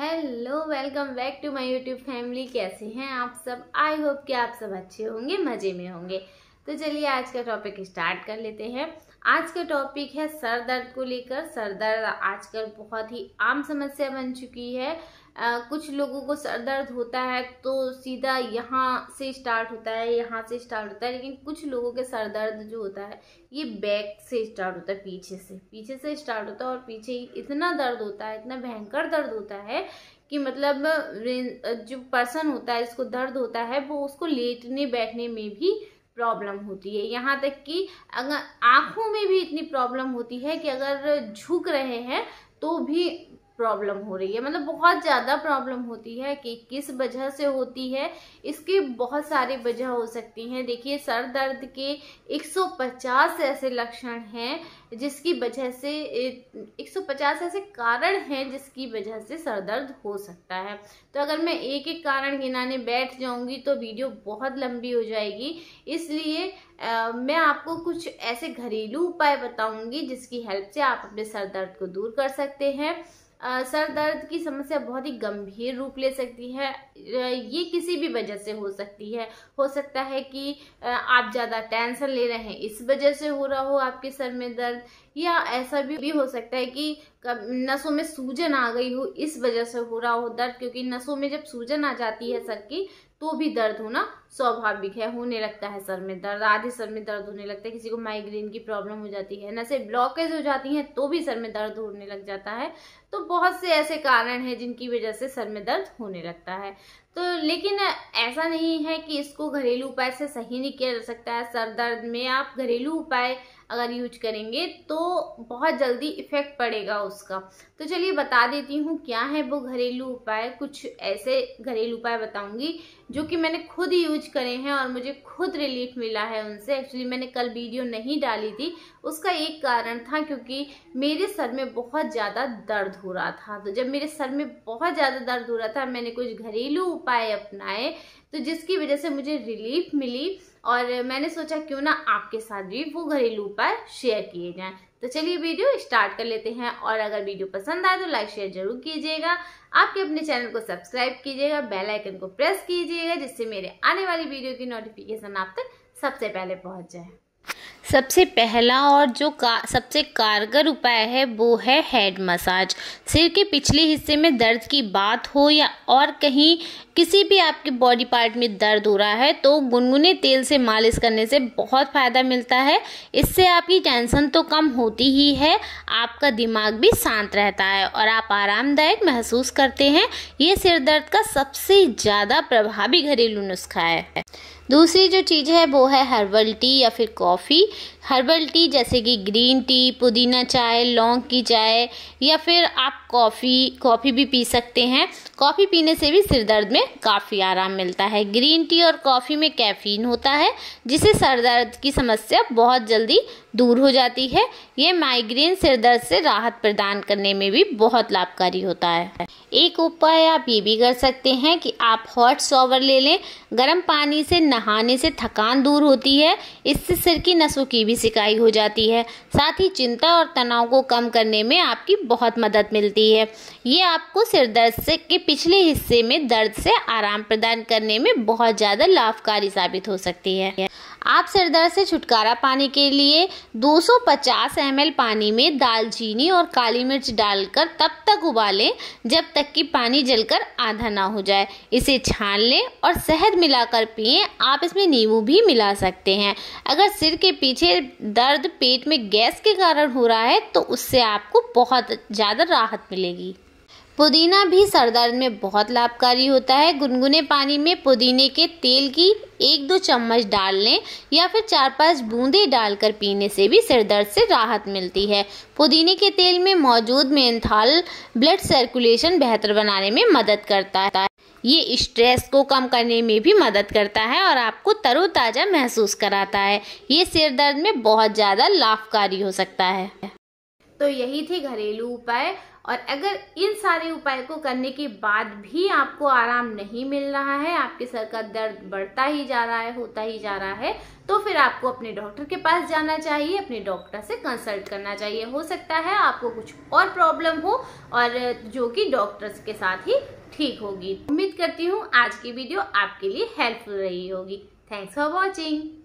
hello welcome back to my YouTube family कैसे हैं आप सब आई होप कि आप सब अच्छे होंगे मज़े में होंगे तो चलिए आज का टॉपिक स्टार्ट कर लेते हैं आज का टॉपिक है सर दर्द को लेकर सर दर्द आजकल बहुत ही आम समस्या बन चुकी है आ, कुछ लोगों को सर दर्द होता है तो सीधा यहाँ से स्टार्ट होता है यहाँ से स्टार्ट होता है लेकिन कुछ लोगों के सर दर्द जो होता है ये बैक से स्टार्ट होता है पीछे से पीछे से स्टार्ट होता है और पीछे इतना दर्द होता है इतना भयंकर दर्द होता है कि मतलब जो पर्सन होता है इसको दर्द होता है वो उसको लेटने बैठने में भी प्रॉब्लम होती है यहाँ तक कि अगर आँखों में भी इतनी प्रॉब्लम होती है कि अगर झुक रहे हैं तो भी प्रॉब्लम हो रही है मतलब बहुत ज़्यादा प्रॉब्लम होती है कि किस वजह से होती है इसकी बहुत सारी वजह हो सकती हैं देखिए सर दर्द के 150 ऐसे लक्षण हैं जिसकी वजह से 150 ऐसे कारण हैं जिसकी वजह से सर दर्द हो सकता है तो अगर मैं एक एक कारण गिनाने बैठ जाऊंगी तो वीडियो बहुत लंबी हो जाएगी इसलिए आ, मैं आपको कुछ ऐसे घरेलू उपाय बताऊँगी जिसकी हेल्प से आप अपने सर दर्द को दूर कर सकते हैं सर दर्द की समस्या बहुत ही गंभीर रूप ले सकती है ये किसी भी वजह से हो सकती है हो सकता है कि आप ज़्यादा टेंशन ले रहे हैं इस वजह से हो रहा हो आपके सर में दर्द या ऐसा भी हो सकता है कि नसों में सूजन आ गई हो इस वजह से हो रहा हो दर्द क्योंकि नसों में जब सूजन आ जाती है सर की तो भी दर्द होना स्वाभाविक है होने लगता है सर में दर्द आधे सर में दर्द होने लगता है किसी को माइग्रेन की प्रॉब्लम हो जाती है नसें ब्लॉकेज हो जाती हैं तो भी सर में दर्द होने लग जाता है तो बहुत से ऐसे कारण हैं जिनकी वजह से सर में दर्द होने लगता है तो लेकिन ऐसा नहीं है कि इसको घरेलू उपाय से सही नहीं किया जा सकता है सर दर्द में आप घरेलू उपाय अगर यूज करेंगे तो बहुत जल्दी इफेक्ट पड़ेगा उसका तो चलिए बता देती हूँ क्या है वो घरेलू उपाय कुछ ऐसे घरेलू उपाय बताऊंगी जो कि मैंने खुद यूज करे हैं और मुझे खुद रिलीफ मिला है उनसे एक्चुअली मैंने कल वीडियो नहीं डाली थी उसका एक कारण था क्योंकि मेरे सर में बहुत ज़्यादा दर्द हो रहा था तो जब मेरे सर में बहुत ज़्यादा दर्द हो रहा था मैंने कुछ घरेलू उपाय अपनाए तो जिसकी वजह से मुझे रिलीफ मिली और मैंने सोचा क्यों ना आपके साथ भी वो घरेलू उपाय शेयर किए जाएँ तो चलिए वीडियो स्टार्ट कर लेते हैं और अगर वीडियो पसंद आए तो लाइक शेयर जरूर कीजिएगा आपके अपने चैनल को सब्सक्राइब कीजिएगा बेल आइकन को प्रेस कीजिएगा जिससे मेरे आने वाली वीडियो की नोटिफिकेशन आप तक सबसे पहले पहुंच जाए सबसे पहला और जो का सबसे कारगर उपाय है वो है हेड मसाज सिर के पिछले हिस्से में दर्द की बात हो या और कहीं किसी भी आपके बॉडी पार्ट में दर्द हो रहा है तो गुनगुने तेल से मालिश करने से बहुत फ़ायदा मिलता है इससे आपकी टेंशन तो कम होती ही है आपका दिमाग भी शांत रहता है और आप आरामदायक महसूस करते हैं ये सिर दर्द का सबसे ज़्यादा प्रभावी घरेलू नुस्खा है दूसरी जो चीज़ है वो है हर्बल टी या फिर कॉफ़ी हर्बल टी जैसे कि ग्रीन टी पुदीना चाय लौंग की चाय या फिर आप कॉफ़ी कॉफ़ी भी पी सकते हैं कॉफ़ी पीने से भी सिर दर्द में काफ़ी आराम मिलता है ग्रीन टी और कॉफ़ी में कैफीन होता है जिसे सर दर्द की समस्या बहुत जल्दी दूर हो जाती है ये माइग्रेन सिर दर्द से राहत प्रदान करने में भी बहुत लाभकारी होता है एक उपाय आप ये भी कर सकते हैं कि आप हॉट शॉवर ले लें गर्म पानी से नहाने से थकान दूर होती है इससे सिर की नसों की भी सिकाई हो जाती है साथ ही चिंता और तनाव को कम करने में आपकी बहुत मदद मिलती है ये आपको सिर दर्द से के पिछले हिस्से में दर्द से आराम प्रदान करने में बहुत ज़्यादा लाभकारी साबित हो सकती है आप सिरदर्द से छुटकारा पाने के लिए 250 ml पानी में दालचीनी और काली मिर्च डालकर तब तक उबालें जब तक कि पानी जलकर आधा ना हो जाए इसे छान लें और शहद मिलाकर पिएं आप इसमें नींबू भी मिला सकते हैं अगर सिर के पीछे दर्द पेट में गैस के कारण हो रहा है तो उससे आपको बहुत ज़्यादा राहत मिलेगी पुदीना भी सर दर्द में बहुत लाभकारी होता है गुनगुने पानी में पुदीने के तेल की एक दो चम्मच डाल लें या फिर चार पांच बूंदे डालकर पीने से भी सिर दर्द से राहत मिलती है पुदीने के तेल में मौजूद मेंथाल ब्लड सर्कुलेशन बेहतर बनाने में मदद करता है ये स्ट्रेस को कम करने में भी मदद करता है और आपको तरोताज़ा महसूस कराता है ये सिर दर्द में बहुत ज़्यादा लाभकारी हो सकता है तो यही थी घरेलू उपाय और अगर इन सारे उपाय को करने के बाद भी आपको आराम नहीं मिल रहा है आपके सर का दर्द बढ़ता ही जा रहा है होता ही जा रहा है तो फिर आपको अपने डॉक्टर के पास जाना चाहिए अपने डॉक्टर से कंसल्ट करना चाहिए हो सकता है आपको कुछ और प्रॉब्लम हो और जो कि डॉक्टर्स के साथ ही ठीक होगी उम्मीद करती हूँ आज की वीडियो आपके लिए हेल्पफुल रही होगी थैंक्स फॉर वॉचिंग